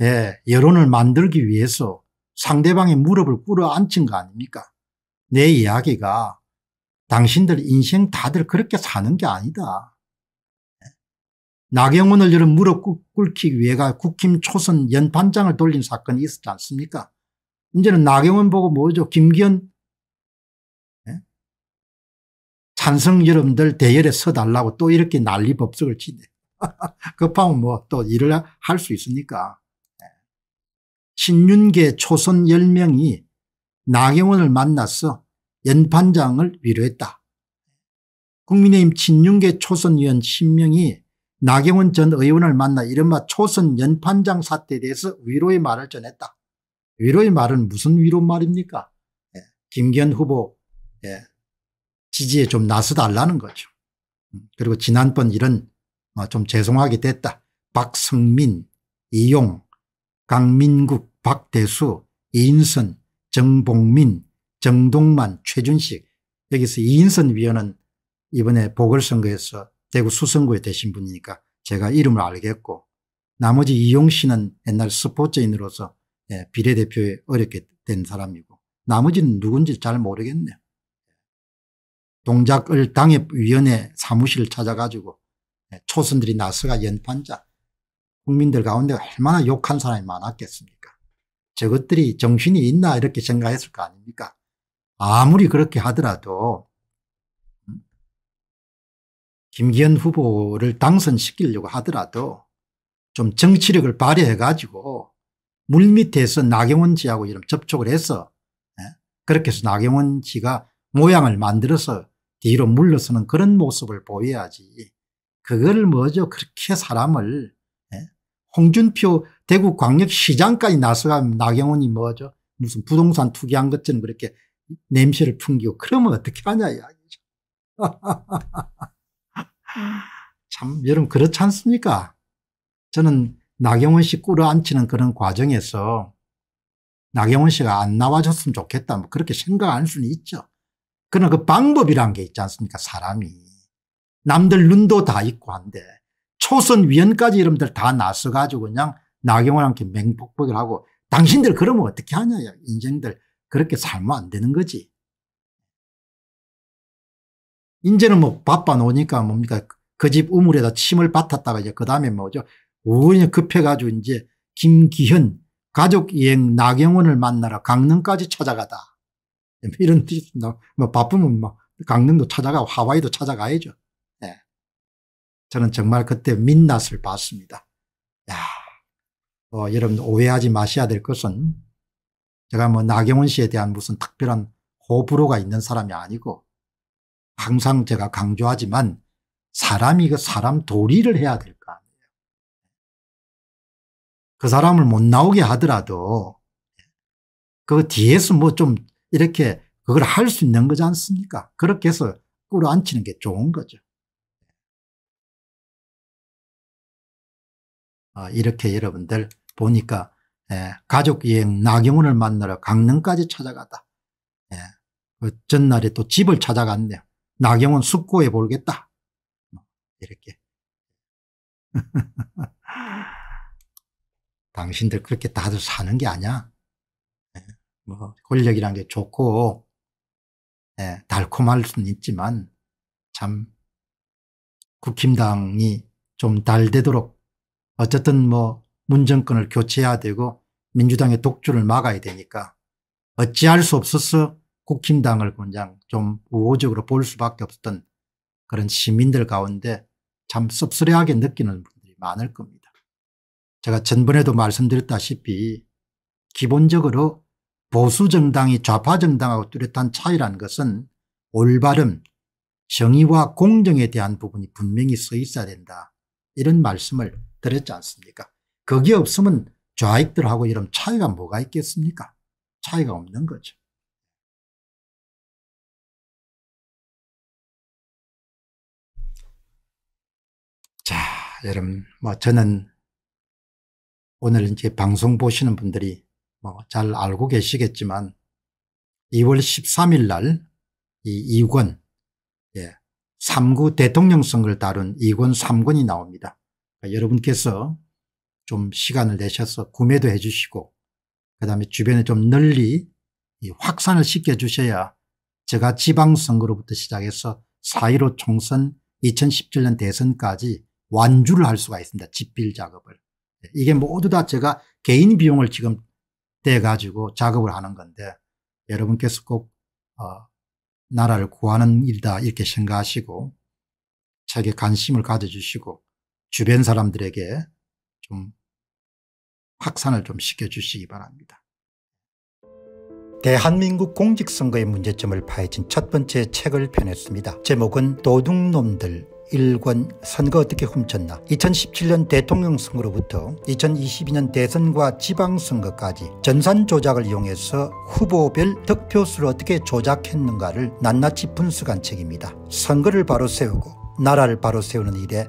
예, 여론을 만들기 위해서 상대방의 무릎을 꿇어 앉힌 거 아닙니까? 내 이야기가 당신들 인생 다들 그렇게 사는 게 아니다. 예. 나경원을 이런 무릎 꿇기 위해가 국힘 초선 연판장을 돌린 사건이 있었지 않습니까? 이제는 나경원 보고 뭐죠? 김기현 예? 찬성 여러분들 대열에 서달라고 또 이렇게 난리 법석을 치네. 급하면 뭐 또 일을 할 수 있으니까. 신윤계 초선 10명이 나경원을 만나서 연판장을 위로했다. 국민의힘 친윤계 초선 의원 10명이 나경원 전 의원을 만나 이른바 초선 연판장 사태에 대해서 위로의 말을 전했다. 위로의 말은 무슨 위로 말입니까? 예, 김기현 후보 예, 지지에 좀 나서달라는 거죠. 음, 그리고 지난번 일은 아, 좀 죄송하게 됐다. 박성민, 이용, 강민국 박대수, 이인선, 정봉민, 정동만, 최준식 여기서 이인선 위원은 이번에 보궐선거에서 대구 수선구에 되신 분이니까 제가 이름을 알겠고 나머지 이용 씨는 옛날 스포츠인으로서 예, 비례대표에 어렵게 된 사람이고 나머지는 누군지 잘 모르겠네요. 동작을 당협위원회 사무실을 찾아가지고 예, 초선들이 나서가 연판자 국민들 가운데 얼마나 욕한 사람이 많았겠습니까 저것들이 정신이 있나 이렇게 생각했을 거 아닙니까? 아무리 그렇게 하더라도 음? 김기현 후보를 당선시키려고 하더라도 좀 정치력을 발휘해가지고 물밑에서 나경원 씨하고 이런 접촉을 해서 예? 그렇게 해서 나경원 씨가 모양을 만들어서 뒤로 물러서는 그런 모습을 보여야지 그걸 뭐죠 그렇게 사람을 홍준표 대구 광역시장까지 나서가면 나경원이 뭐죠 무슨 부동산 투기한 것처럼 그렇게 냄새를 풍기고 그러면 어떻게 하냐 이야기죠. 참 여러분 그렇지 않습니까 저는 나경원 씨꿇어앉히는 그런 과정에서 나경원 씨가 안 나와줬으면 좋겠다 뭐 그렇게 생각할 수는 있죠. 그러나 그 방법이란 게 있지 않습니까 사람이. 남들 눈도 다 있고 한데 초선 위원까지 이름들 다 나서가지고 그냥 나경원한테 맹폭복을 하고 당신들 그러면 어떻게 하냐 인생들 그렇게 살면 안 되는 거지. 인제는 뭐 바빠 놓으니까 뭡니까 그 집 우물에다 침을 뱉었다가 이제 그 다음에 뭐죠 우연히 급해가지고 이제 김기현 가족 여행 나경원을 만나러 강릉까지 찾아가다 뭐 이런 뜻뭐 뭐 바쁘면 막 뭐 강릉도 찾아가 하와이도 찾아가야죠. 저는 정말 그때 민낯을 봤습니다. 야, 뭐 여러분 오해하지 마셔야 될 것은 제가 뭐 나경원 씨에 대한 무슨 특별한 호불호가 있는 사람이 아니고 항상 제가 강조하지만 사람이 그 사람 도리를 해야 될 거 아니에요. 그 사람을 못 나오게 하더라도 그 뒤에서 뭐 좀 이렇게 그걸 할 수 있는 거지 않습니까? 그렇게 해서 끌어안치는 게 좋은 거죠. 어, 이렇게 여러분들 보니까 예, 가족 여행 나경원을 만나러 강릉까지 찾아갔다. 예, 그 전날에 또 집을 찾아갔네요. 나경원 숙고해 볼겠다. 뭐, 이렇게. 당신들 그렇게 다들 사는 게 아니야. 예, 뭐 권력이란 게 좋고 달콤할 수는 있지만 참 국힘당이 좀 달되도록 어쨌든 뭐 문정권을 교체해야 되고 민주당의 독주를 막아야 되니까 어찌할 수 없어서 국힘당을 그냥 좀 우호적으로 볼 수밖에 없었던 그런 시민들 가운데 참 씁쓸해하게 느끼는 분들이 많을 겁니다. 제가 전번에도 말씀드렸다시피 기본적으로 보수 정당이 좌파 정당하고 뚜렷한 차이라는 것은 올바름 정의와 공정에 대한 부분이 분명히 서 있어야 된다 이런 말씀을 들었지 않습니까? 그게 없으면 좌익들하고 이런 차이가 뭐가 있겠습니까? 차이가 없는 거죠. 자, 여러분, 뭐 저는 오늘 이제 방송 보시는 분들이 뭐 잘 알고 계시겠지만 2월 13일 날이 2권, 예, 3구 대통령 선거를 다룬 2권, 3권이 나옵니다. 그러니까 여러분께서 좀 시간을 내셔서 구매도 해 주시고 그다음에 주변에 좀 널리 확산을 시켜 주셔야 제가 지방선거로부터 시작해서 4.15 총선 2017년 대선까지 완주를 할 수가 있습니다. 집필 작업을. 예, 이게 모두 다 제가 개인 비용을 지금 떼가지고 작업을 하는 건데 여러분께서 꼭 어, 나라를 구하는 일이다 이렇게 생각하시고 책에 관심을 가져주시고 주변 사람들에게 좀 확산을 좀 시켜주시기 바랍니다. 대한민국 공직선거의 문제점을 파헤친 첫 번째 책을 펴냈습니다. 제목은 도둑놈들 일권 선거 어떻게 훔쳤나 2017년 대통령 선거로부터 2022년 대선과 지방선거까지 전산 조작을 이용해서 후보별 득표수를 어떻게 조작했는가를 낱낱이 분석한 책입니다. 선거를 바로 세우고 나라를 바로 세우는 일에